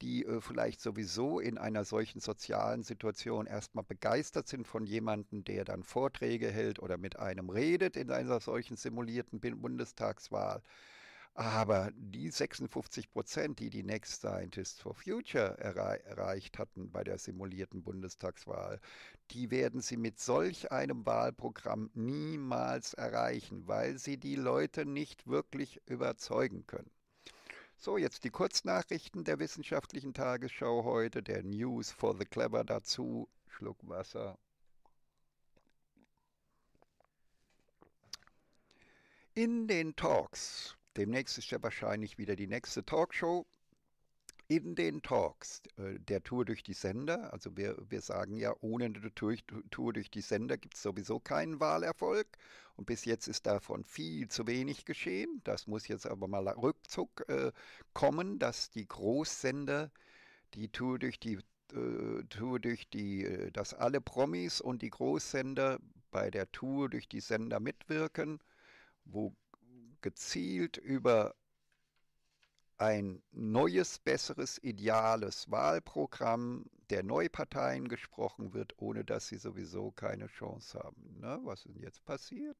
[SPEAKER 1] die äh, vielleicht sowieso in einer solchen sozialen Situation erstmal begeistert sind von jemandem, der dann Vorträge hält oder mit einem redet in einer solchen simulierten Bundestagswahl, aber die 56 Prozent, die die Next Scientists for Future erreicht hatten bei der simulierten Bundestagswahl, die werden sie mit solch einem Wahlprogramm niemals erreichen, weil sie die Leute nicht wirklich überzeugen können. So, jetzt die Kurznachrichten der wissenschaftlichen Tagesschau heute, der News for the Clever dazu. Schluck Wasser In den Talks Demnächst ist ja wahrscheinlich wieder die nächste Talkshow. In den Talks äh, der Tour durch die Sender, also wir, wir sagen ja, ohne eine Tour durch die Sender gibt es sowieso keinen Wahlerfolg. Und bis jetzt ist davon viel zu wenig geschehen. Das muss jetzt aber mal Rückzug äh, kommen, dass die Großsender die Tour durch die äh, Tour durch die, äh, dass alle Promis und die Großsender bei der Tour durch die Sender mitwirken, wo gezielt über ein neues, besseres, ideales Wahlprogramm der Neuparteien gesprochen wird, ohne dass sie sowieso keine Chance haben. Na, ne? was ist denn jetzt passiert?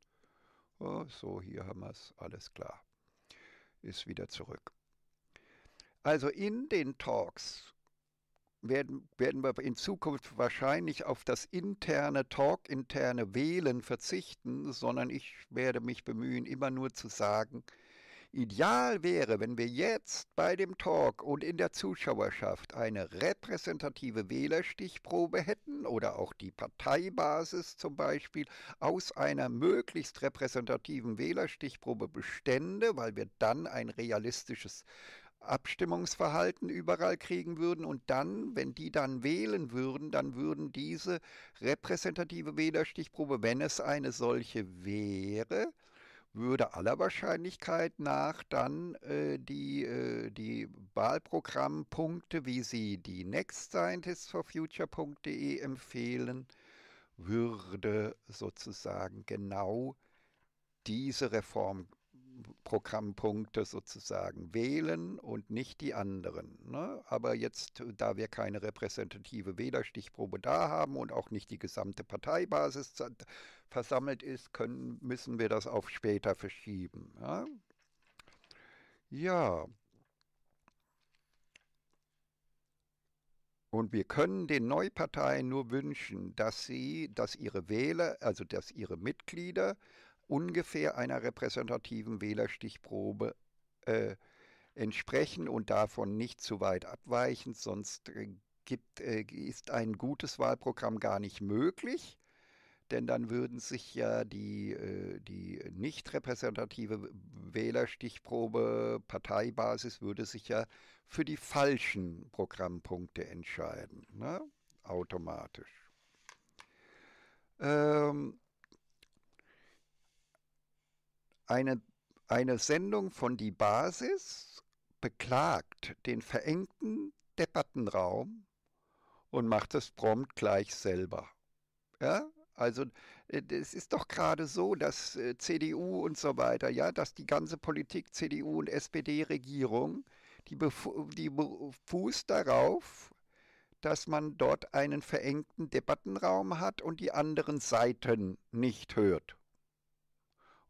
[SPEAKER 1] Oh, so, hier haben wir es, alles klar. Ist wieder zurück. Also in den Talks werden, werden wir in Zukunft wahrscheinlich auf das interne Talk, interne Wählen verzichten, sondern ich werde mich bemühen, immer nur zu sagen, ideal wäre, wenn wir jetzt bei dem Talk und in der Zuschauerschaft eine repräsentative Wählerstichprobe hätten oder auch die Parteibasis zum Beispiel aus einer möglichst repräsentativen Wählerstichprobe bestände, weil wir dann ein realistisches Abstimmungsverhalten überall kriegen würden und dann, wenn die dann wählen würden, dann würden diese repräsentative Wählerstichprobe, wenn es eine solche wäre, würde aller Wahrscheinlichkeit nach dann äh, die, äh, die Wahlprogrammpunkte, wie sie die Next Scientists for Future.de empfehlen, würde sozusagen genau diese Reform Programmpunkte sozusagen wählen und nicht die anderen. Ne? Aber jetzt, da wir keine repräsentative Wählerstichprobe da haben und auch nicht die gesamte Parteibasis versammelt ist, können, müssen wir das auf später verschieben. Ja. ja. Und wir können den Neuparteien nur wünschen, dass sie, dass ihre Wähler, also dass ihre Mitglieder ungefähr einer repräsentativen Wählerstichprobe äh, entsprechen und davon nicht zu weit abweichen, sonst äh, gibt, äh, ist ein gutes Wahlprogramm gar nicht möglich, denn dann würden sich ja die, äh, die nicht repräsentative Wählerstichprobe, Parteibasis würde sich ja für die falschen Programmpunkte entscheiden, ne? automatisch. Ähm, eine, eine Sendung von Die Basis beklagt den verengten Debattenraum und macht es prompt gleich selber. Ja? Also es äh, ist doch gerade so, dass äh, CDU und so weiter, ja, dass die ganze Politik CDU und SPD-Regierung, die, die fußt darauf, dass man dort einen verengten Debattenraum hat und die anderen Seiten nicht hört.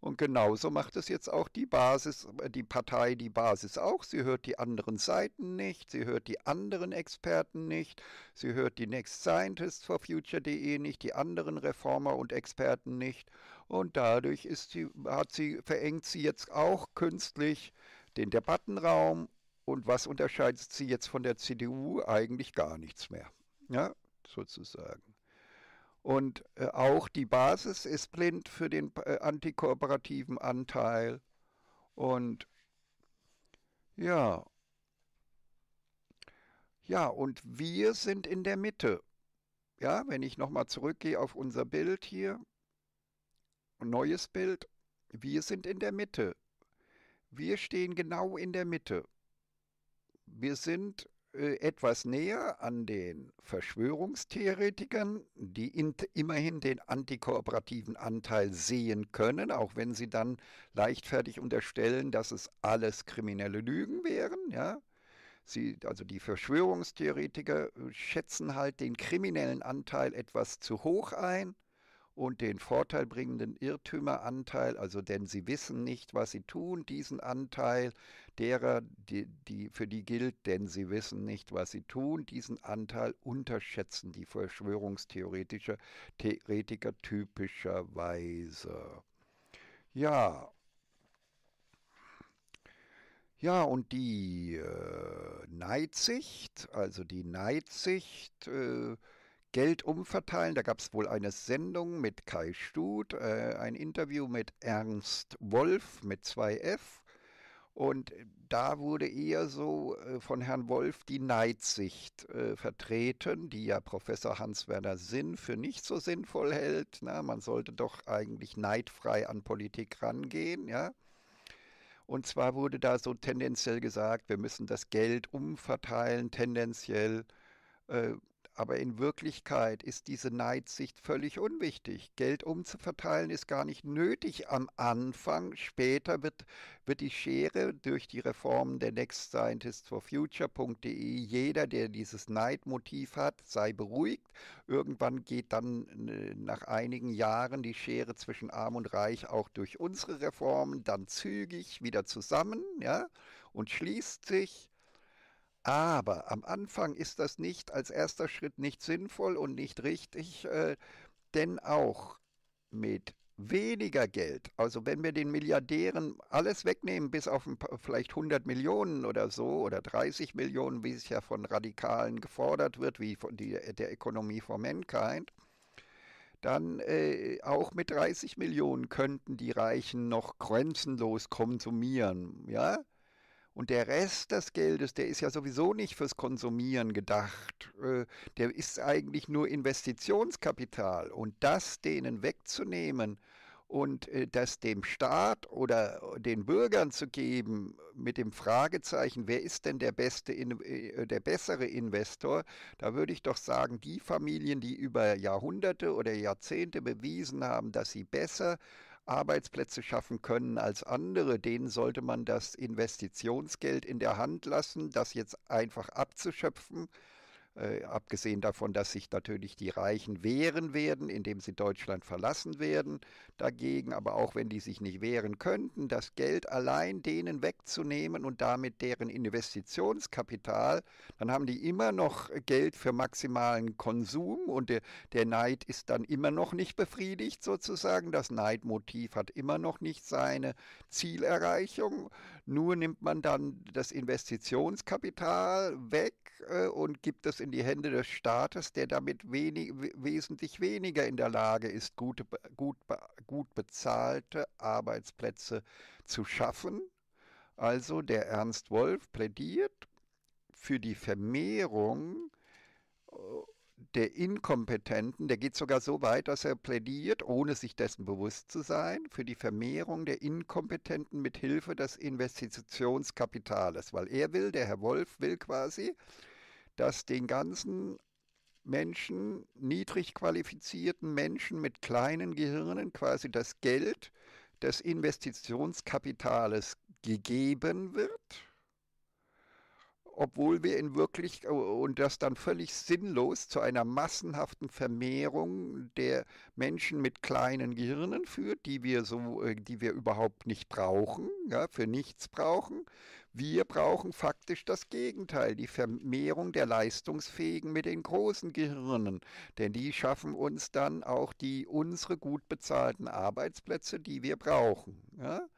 [SPEAKER 1] Und genauso macht es jetzt auch die Basis, äh, die Partei, die Basis auch. Sie hört die anderen Seiten nicht, sie hört die anderen Experten nicht, sie hört die Next Scientists for Future.de nicht, die anderen Reformer und Experten nicht. Und dadurch ist sie, hat sie, verengt sie jetzt auch künstlich den Debattenraum. Und was unterscheidet sie jetzt von der CDU? Eigentlich gar nichts mehr. Ja, sozusagen. Und äh, auch die Basis ist blind für den äh, antikooperativen Anteil. Und ja. Ja, und wir sind in der Mitte. Ja, wenn ich nochmal zurückgehe auf unser Bild hier, neues Bild, wir sind in der Mitte. Wir stehen genau in der Mitte. Wir sind äh, etwas näher an den Verschwörungstheoretikern, die immerhin den antikooperativen Anteil sehen können, auch wenn sie dann leichtfertig unterstellen, dass es alles kriminelle Lügen wären. Ja? Sie, also die Verschwörungstheoretiker äh, schätzen halt den kriminellen Anteil etwas zu hoch ein und den vorteilbringenden Irrtümeranteil, also denn sie wissen nicht, was sie tun, diesen Anteil derer, die, die, für die gilt, denn sie wissen nicht, was sie tun, diesen Anteil unterschätzen die Verschwörungstheoretischer Theoretiker typischerweise. Ja, ja, und die äh, Neidsicht, also die Neidsicht, äh, Geld umverteilen. Da gab es wohl eine Sendung mit Kai Stut, äh, ein Interview mit Ernst Wolf mit 2F. Und da wurde eher so äh, von Herrn Wolf die Neidsicht äh, vertreten, die ja Professor Hans-Werner Sinn für nicht so sinnvoll hält. Na, man sollte doch eigentlich neidfrei an Politik rangehen, ja. Und zwar wurde da so tendenziell gesagt, wir müssen das Geld umverteilen, tendenziell. Äh, aber in Wirklichkeit ist diese Neidsicht völlig unwichtig. Geld umzuverteilen ist gar nicht nötig am Anfang. Später wird, wird die Schere durch die Reformen der Next Scientists for Future.de jeder, der dieses Neidmotiv hat, sei beruhigt. Irgendwann geht dann äh, nach einigen Jahren die Schere zwischen Arm und Reich auch durch unsere Reformen dann zügig wieder zusammen ja, und schließt sich. Aber am Anfang ist das nicht als erster Schritt nicht sinnvoll und nicht richtig, äh, denn auch mit weniger Geld, also wenn wir den Milliardären alles wegnehmen, bis auf paar, vielleicht 100 Millionen oder so oder 30 Millionen, wie es ja von Radikalen gefordert wird, wie von die, der Ökonomie for Mankind, dann äh, auch mit 30 Millionen könnten die Reichen noch grenzenlos konsumieren, ja? Und der Rest des Geldes, der ist ja sowieso nicht fürs Konsumieren gedacht. Äh, der ist eigentlich nur Investitionskapital. Und das denen wegzunehmen und äh, das dem Staat oder den Bürgern zu geben mit dem Fragezeichen, wer ist denn der beste, äh, der bessere Investor, da würde ich doch sagen, die Familien, die über Jahrhunderte oder Jahrzehnte bewiesen haben, dass sie besser Arbeitsplätze schaffen können als andere, denen sollte man das Investitionsgeld in der Hand lassen, das jetzt einfach abzuschöpfen äh, abgesehen davon, dass sich natürlich die Reichen wehren werden, indem sie Deutschland verlassen werden dagegen, aber auch wenn die sich nicht wehren könnten, das Geld allein denen wegzunehmen und damit deren Investitionskapital, dann haben die immer noch Geld für maximalen Konsum und der, der Neid ist dann immer noch nicht befriedigt sozusagen. Das Neidmotiv hat immer noch nicht seine Zielerreichung. Nur nimmt man dann das Investitionskapital weg äh, und gibt es in die Hände des Staates, der damit wenig, wesentlich weniger in der Lage ist, gute, gut, gut bezahlte Arbeitsplätze zu schaffen. Also der Ernst Wolf plädiert für die Vermehrung äh, der Inkompetenten, der geht sogar so weit, dass er plädiert, ohne sich dessen bewusst zu sein, für die Vermehrung der Inkompetenten mit Hilfe des Investitionskapitales, weil er will, der Herr Wolf will quasi, dass den ganzen Menschen, niedrig qualifizierten Menschen mit kleinen Gehirnen quasi das Geld des Investitionskapitales gegeben wird obwohl wir in wirklich, oh, oh, und das dann völlig sinnlos, zu einer massenhaften Vermehrung der Menschen mit kleinen Gehirnen führt, die wir so, äh, die wir überhaupt nicht brauchen, ja, für nichts brauchen. Wir brauchen faktisch das Gegenteil, die Vermehrung der Leistungsfähigen mit den großen Gehirnen. Denn die schaffen uns dann auch die unsere gut bezahlten Arbeitsplätze, die wir brauchen. Ja?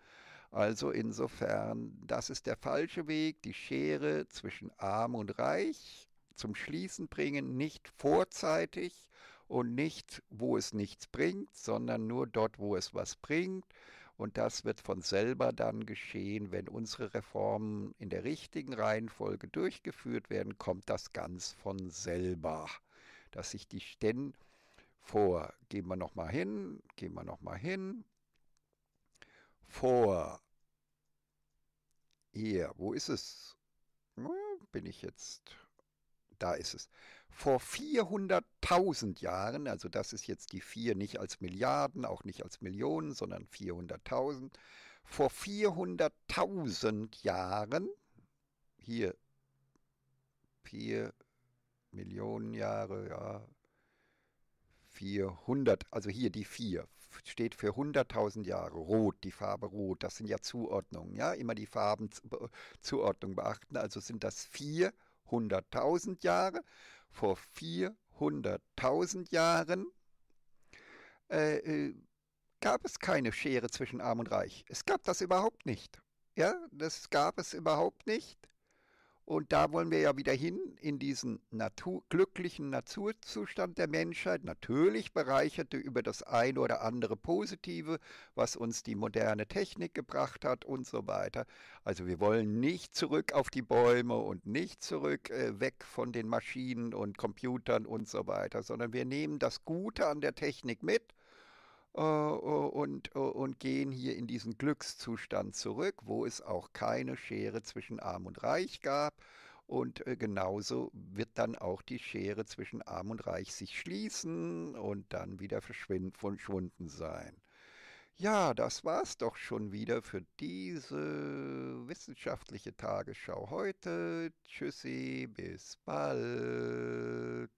[SPEAKER 1] Also insofern, das ist der falsche Weg, die Schere zwischen arm und reich zum Schließen bringen, nicht vorzeitig und nicht, wo es nichts bringt, sondern nur dort, wo es was bringt. Und das wird von selber dann geschehen, wenn unsere Reformen in der richtigen Reihenfolge durchgeführt werden, kommt das ganz von selber, dass sich die Stände vor, gehen wir nochmal hin, gehen wir nochmal hin, vor hier, wo ist es? Bin ich jetzt. Da ist es. Vor 400.000 Jahren, also das ist jetzt die 4 nicht als Milliarden, auch nicht als Millionen, sondern 400.000. Vor 400.000 Jahren, hier 4 Millionen Jahre, ja, 400, also hier die 4, steht für 100.000 Jahre. Rot, die Farbe Rot, das sind ja Zuordnungen, ja, immer die Farbenzuordnung beachten. Also sind das 400.000 Jahre. Vor 400.000 Jahren äh, äh, gab es keine Schere zwischen Arm und Reich. Es gab das überhaupt nicht. Ja, das gab es überhaupt nicht. Und da wollen wir ja wieder hin in diesen Natur, glücklichen Naturzustand der Menschheit, natürlich bereicherte über das eine oder andere Positive, was uns die moderne Technik gebracht hat und so weiter. Also wir wollen nicht zurück auf die Bäume und nicht zurück äh, weg von den Maschinen und Computern und so weiter, sondern wir nehmen das Gute an der Technik mit äh, äh, und, äh, und gehen hier in diesen Glückszustand zurück, wo es auch keine Schere zwischen Arm und Reich gab. Und genauso wird dann auch die Schere zwischen Arm und Reich sich schließen und dann wieder verschwunden sein. Ja, das war's doch schon wieder für diese wissenschaftliche Tagesschau heute. Tschüssi, bis bald.